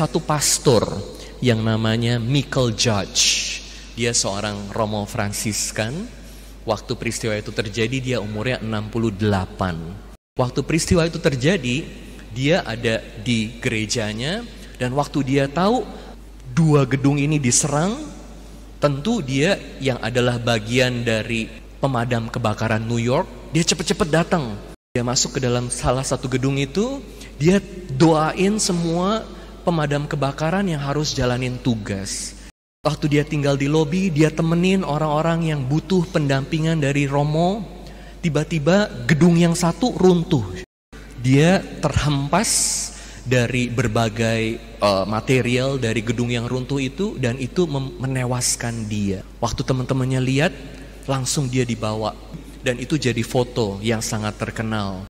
satu pastor yang namanya Michael Judge. Dia seorang Romo Fransiskan. Waktu peristiwa itu terjadi dia umurnya 68. Waktu peristiwa itu terjadi, dia ada di gerejanya dan waktu dia tahu dua gedung ini diserang, tentu dia yang adalah bagian dari pemadam kebakaran New York, dia cepat-cepat datang. Dia masuk ke dalam salah satu gedung itu, dia doain semua pemadam kebakaran yang harus jalanin tugas. Waktu dia tinggal di lobi, dia temenin orang-orang yang butuh pendampingan dari Romo. Tiba-tiba gedung yang satu runtuh. Dia terhempas dari berbagai uh, material dari gedung yang runtuh itu dan itu menewaskan dia. Waktu teman-temannya lihat, langsung dia dibawa dan itu jadi foto yang sangat terkenal.